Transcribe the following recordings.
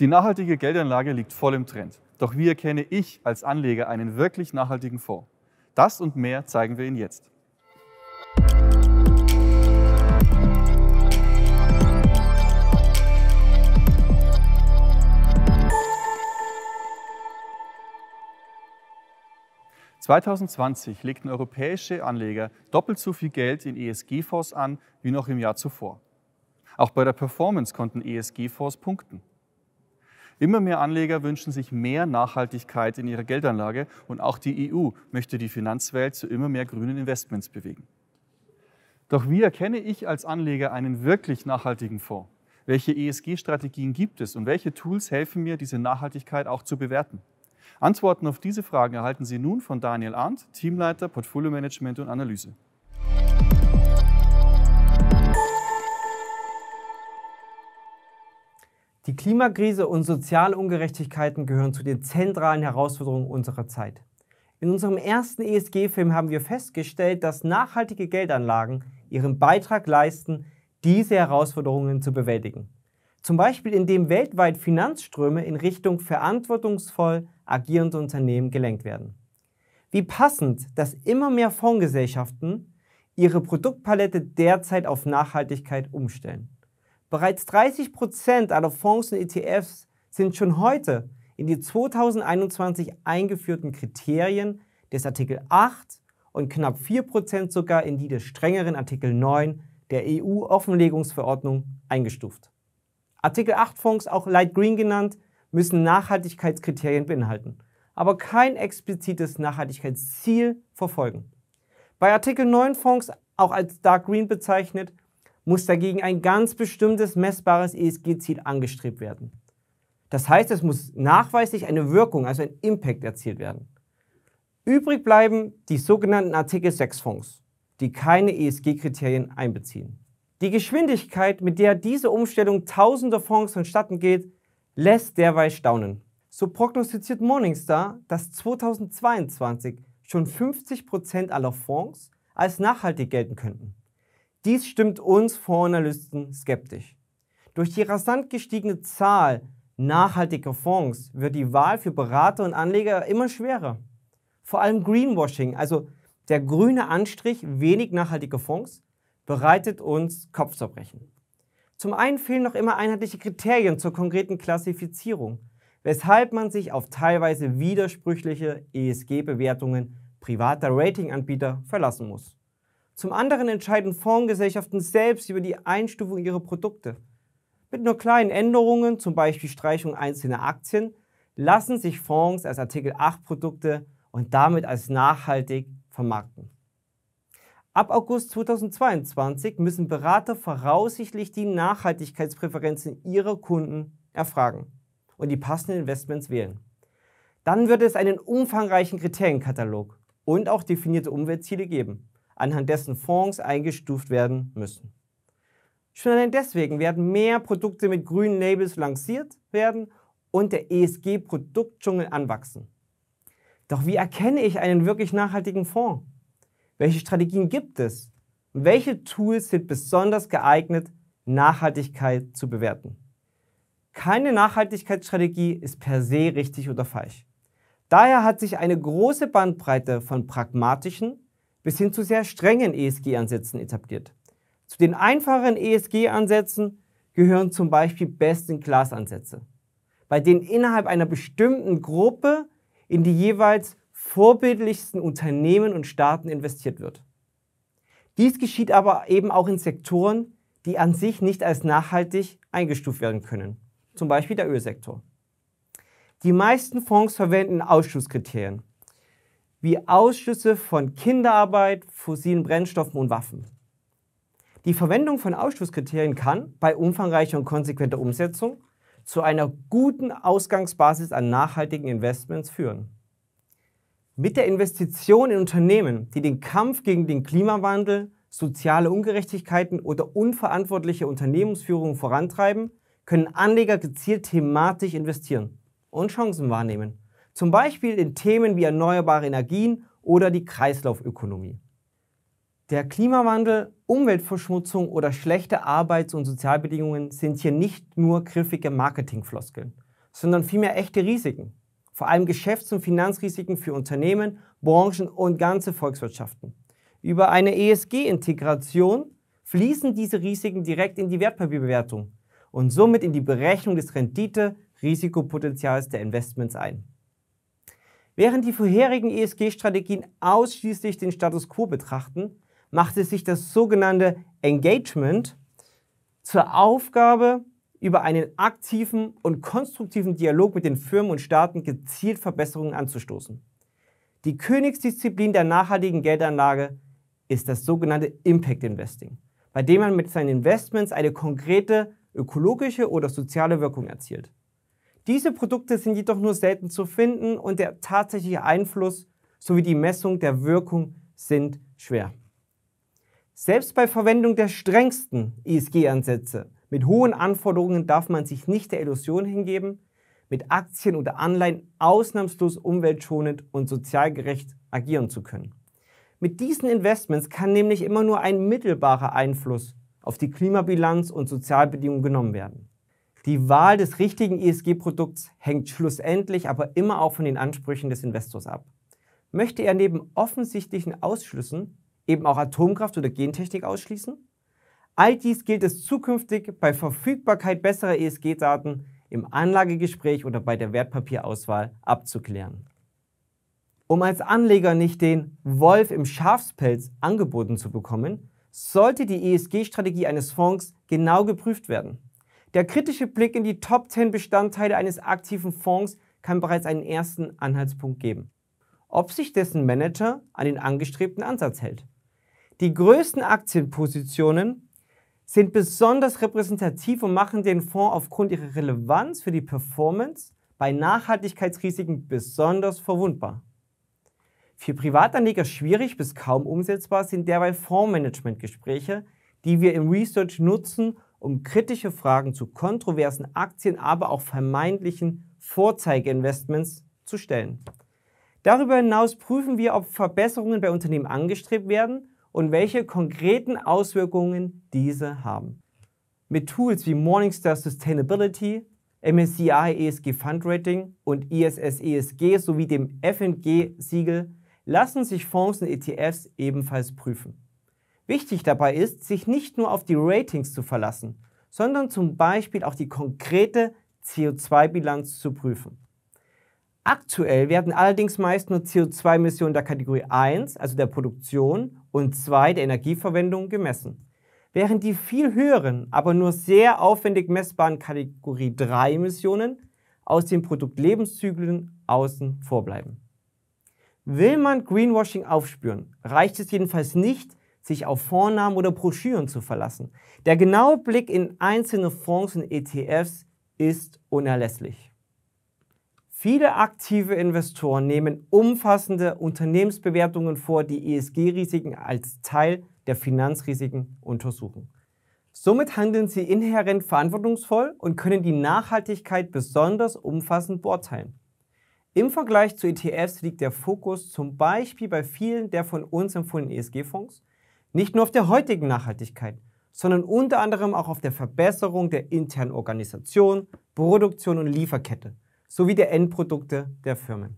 Die nachhaltige Geldanlage liegt voll im Trend. Doch wie erkenne ich als Anleger einen wirklich nachhaltigen Fonds? Das und mehr zeigen wir Ihnen jetzt. »2020 legten europäische Anleger doppelt so viel Geld in ESG-Fonds an wie noch im Jahr zuvor. Auch bei der Performance konnten ESG-Fonds punkten. Immer mehr Anleger wünschen sich mehr Nachhaltigkeit in ihrer Geldanlage und auch die EU möchte die Finanzwelt zu immer mehr grünen Investments bewegen. Doch wie erkenne ich als Anleger einen wirklich nachhaltigen Fonds? Welche ESG-Strategien gibt es und welche Tools helfen mir, diese Nachhaltigkeit auch zu bewerten? Antworten auf diese Fragen erhalten Sie nun von Daniel Arndt, Teamleiter Portfolio Management und Analyse. Die Klimakrise und soziale Ungerechtigkeiten gehören zu den zentralen Herausforderungen unserer Zeit. In unserem ersten ESG-Film haben wir festgestellt, dass nachhaltige Geldanlagen ihren Beitrag leisten, diese Herausforderungen zu bewältigen. Zum Beispiel indem weltweit Finanzströme in Richtung verantwortungsvoll agierende Unternehmen gelenkt werden. Wie passend, dass immer mehr Fondsgesellschaften ihre Produktpalette derzeit auf Nachhaltigkeit umstellen. Bereits 30 Prozent aller Fonds und ETFs sind schon heute in die 2021 eingeführten Kriterien des Artikel 8 und knapp 4 Prozent sogar in die des strengeren Artikel 9 der EU-Offenlegungsverordnung eingestuft. Artikel 8 Fonds, auch Light Green genannt, müssen Nachhaltigkeitskriterien beinhalten, aber kein explizites Nachhaltigkeitsziel verfolgen. Bei Artikel 9 Fonds, auch als Dark Green bezeichnet, muss dagegen ein ganz bestimmtes messbares ESG-Ziel angestrebt werden. Das heißt, es muss nachweislich eine Wirkung, also ein Impact erzielt werden. Übrig bleiben die sogenannten Artikel 6 Fonds, die keine ESG-Kriterien einbeziehen. Die Geschwindigkeit, mit der diese Umstellung tausender Fonds vonstatten geht, lässt derweil staunen. So prognostiziert Morningstar, dass 2022 schon 50% Prozent aller Fonds als nachhaltig gelten könnten. Dies stimmt uns Fondsanalysten skeptisch. Durch die rasant gestiegene Zahl nachhaltiger Fonds wird die Wahl für Berater und Anleger immer schwerer. Vor allem Greenwashing, also der grüne Anstrich wenig nachhaltiger Fonds, bereitet uns Kopfzerbrechen. Zum einen fehlen noch immer einheitliche Kriterien zur konkreten Klassifizierung, weshalb man sich auf teilweise widersprüchliche ESG-Bewertungen privater Ratinganbieter verlassen muss. Zum anderen entscheiden Fondsgesellschaften selbst über die Einstufung ihrer Produkte. Mit nur kleinen Änderungen, zum Beispiel Streichung einzelner Aktien, lassen sich Fonds als Artikel 8 Produkte und damit als nachhaltig vermarkten. Ab August 2022 müssen Berater voraussichtlich die Nachhaltigkeitspräferenzen ihrer Kunden erfragen und die passenden Investments wählen. Dann wird es einen umfangreichen Kriterienkatalog und auch definierte Umweltziele geben anhand dessen Fonds eingestuft werden müssen. Schon allein deswegen werden mehr Produkte mit grünen Labels lanciert werden und der ESG-Produktdschungel anwachsen. Doch wie erkenne ich einen wirklich nachhaltigen Fonds? Welche Strategien gibt es? Und welche Tools sind besonders geeignet, Nachhaltigkeit zu bewerten? Keine Nachhaltigkeitsstrategie ist per se richtig oder falsch. Daher hat sich eine große Bandbreite von pragmatischen bis hin zu sehr strengen ESG-Ansätzen etabliert. Zu den einfacheren ESG-Ansätzen gehören zum Beispiel Best-in-Class-Ansätze, bei denen innerhalb einer bestimmten Gruppe in die jeweils vorbildlichsten Unternehmen und Staaten investiert wird. Dies geschieht aber eben auch in Sektoren, die an sich nicht als nachhaltig eingestuft werden können, zum Beispiel der Ölsektor. Die meisten Fonds verwenden Ausschlusskriterien, wie Ausschüsse von Kinderarbeit, fossilen Brennstoffen und Waffen. Die Verwendung von Ausschlusskriterien kann bei umfangreicher und konsequenter Umsetzung zu einer guten Ausgangsbasis an nachhaltigen Investments führen. Mit der Investition in Unternehmen, die den Kampf gegen den Klimawandel, soziale Ungerechtigkeiten oder unverantwortliche Unternehmensführung vorantreiben, können Anleger gezielt thematisch investieren und Chancen wahrnehmen zum Beispiel in Themen wie erneuerbare Energien oder die Kreislaufökonomie. Der Klimawandel, Umweltverschmutzung oder schlechte Arbeits- und Sozialbedingungen sind hier nicht nur griffige Marketingfloskeln, sondern vielmehr echte Risiken, vor allem Geschäfts- und Finanzrisiken für Unternehmen, Branchen und ganze Volkswirtschaften. Über eine ESG-Integration fließen diese Risiken direkt in die Wertpapierbewertung und somit in die Berechnung des Rendite-Risikopotenzials der Investments ein. Während die vorherigen ESG-Strategien ausschließlich den Status quo betrachten, machte sich das sogenannte Engagement zur Aufgabe, über einen aktiven und konstruktiven Dialog mit den Firmen und Staaten gezielt Verbesserungen anzustoßen. Die Königsdisziplin der nachhaltigen Geldanlage ist das sogenannte Impact Investing, bei dem man mit seinen Investments eine konkrete ökologische oder soziale Wirkung erzielt. Diese Produkte sind jedoch nur selten zu finden und der tatsächliche Einfluss sowie die Messung der Wirkung sind schwer. Selbst bei Verwendung der strengsten ESG-Ansätze mit hohen Anforderungen darf man sich nicht der Illusion hingeben, mit Aktien oder Anleihen ausnahmslos umweltschonend und sozial gerecht agieren zu können. Mit diesen Investments kann nämlich immer nur ein mittelbarer Einfluss auf die Klimabilanz und Sozialbedingungen genommen werden. Die Wahl des richtigen ESG-Produkts hängt schlussendlich aber immer auch von den Ansprüchen des Investors ab. Möchte er neben offensichtlichen Ausschlüssen eben auch Atomkraft oder Gentechnik ausschließen? All dies gilt es zukünftig bei Verfügbarkeit besserer ESG-Daten im Anlagegespräch oder bei der Wertpapierauswahl abzuklären. Um als Anleger nicht den Wolf im Schafspelz angeboten zu bekommen, sollte die ESG-Strategie eines Fonds genau geprüft werden. Der kritische Blick in die Top 10 Bestandteile eines aktiven Fonds kann bereits einen ersten Anhaltspunkt geben, ob sich dessen Manager an den angestrebten Ansatz hält. Die größten Aktienpositionen sind besonders repräsentativ und machen den Fonds aufgrund ihrer Relevanz für die Performance bei Nachhaltigkeitsrisiken besonders verwundbar. Für Privatanleger schwierig bis kaum umsetzbar sind derweil Fondsmanagementgespräche, die wir im Research nutzen, um kritische Fragen zu kontroversen Aktien, aber auch vermeintlichen Vorzeigeinvestments zu stellen. Darüber hinaus prüfen wir, ob Verbesserungen bei Unternehmen angestrebt werden und welche konkreten Auswirkungen diese haben. Mit Tools wie Morningstar Sustainability, MSCI ESG Fundrating und ISS e ESG sowie dem FNG-Siegel lassen sich Fonds und ETFs ebenfalls prüfen. Wichtig dabei ist, sich nicht nur auf die Ratings zu verlassen, sondern zum Beispiel auch die konkrete CO2-Bilanz zu prüfen. Aktuell werden allerdings meist nur CO2-Emissionen der Kategorie 1, also der Produktion, und 2 der Energieverwendung gemessen, während die viel höheren, aber nur sehr aufwendig messbaren Kategorie 3-Emissionen aus den Produktlebenszyklen außen vorbleiben. Will man Greenwashing aufspüren, reicht es jedenfalls nicht, sich auf Vornamen oder Broschüren zu verlassen. Der genaue Blick in einzelne Fonds und ETFs ist unerlässlich. Viele aktive Investoren nehmen umfassende Unternehmensbewertungen vor, die ESG-Risiken als Teil der Finanzrisiken untersuchen. Somit handeln sie inhärent verantwortungsvoll und können die Nachhaltigkeit besonders umfassend beurteilen. Im Vergleich zu ETFs liegt der Fokus zum Beispiel bei vielen der von uns empfohlenen ESG-Fonds nicht nur auf der heutigen Nachhaltigkeit, sondern unter anderem auch auf der Verbesserung der internen Organisation, Produktion und Lieferkette sowie der Endprodukte der Firmen.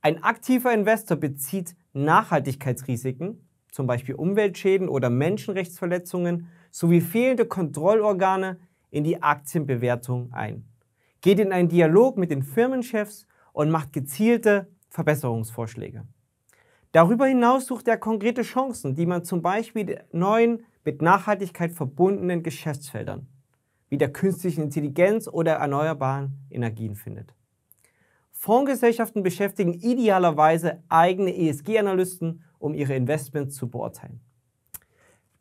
Ein aktiver Investor bezieht Nachhaltigkeitsrisiken, zum Beispiel Umweltschäden oder Menschenrechtsverletzungen, sowie fehlende Kontrollorgane in die Aktienbewertung ein, geht in einen Dialog mit den Firmenchefs und macht gezielte Verbesserungsvorschläge. Darüber hinaus sucht er konkrete Chancen, die man zum Beispiel neuen, mit Nachhaltigkeit verbundenen Geschäftsfeldern wie der künstlichen Intelligenz oder erneuerbaren Energien findet. Fondsgesellschaften beschäftigen idealerweise eigene ESG-Analysten, um ihre Investments zu beurteilen.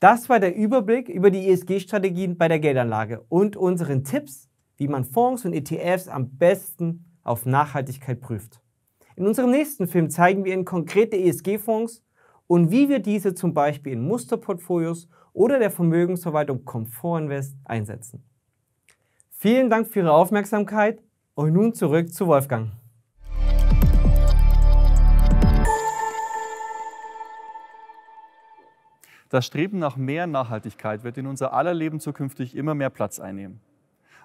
Das war der Überblick über die ESG-Strategien bei der Geldanlage und unseren Tipps, wie man Fonds und ETFs am besten auf Nachhaltigkeit prüft. In unserem nächsten Film zeigen wir Ihnen konkrete ESG-Fonds und wie wir diese zum Beispiel in Musterportfolios oder der Vermögensverwaltung Invest einsetzen. Vielen Dank für Ihre Aufmerksamkeit und nun zurück zu Wolfgang. Das Streben nach mehr Nachhaltigkeit wird in unser aller Leben zukünftig immer mehr Platz einnehmen.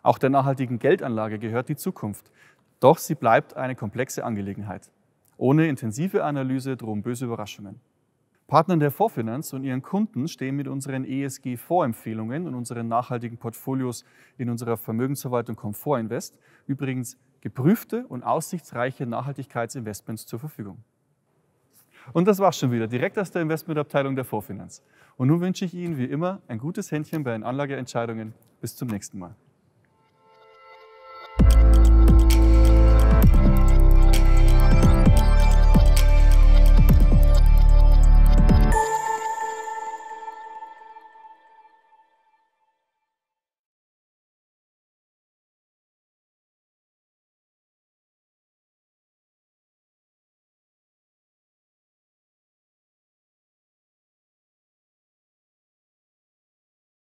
Auch der nachhaltigen Geldanlage gehört die Zukunft, doch sie bleibt eine komplexe Angelegenheit. Ohne intensive Analyse drohen böse Überraschungen. Partnern der Vorfinanz und ihren Kunden stehen mit unseren ESG-Vorempfehlungen und unseren nachhaltigen Portfolios in unserer Vermögensverwaltung Comfort Invest übrigens geprüfte und aussichtsreiche Nachhaltigkeitsinvestments zur Verfügung. Und das war's schon wieder, direkt aus der Investmentabteilung der Vorfinanz. Und nun wünsche ich Ihnen wie immer ein gutes Händchen bei den Anlageentscheidungen. Bis zum nächsten Mal.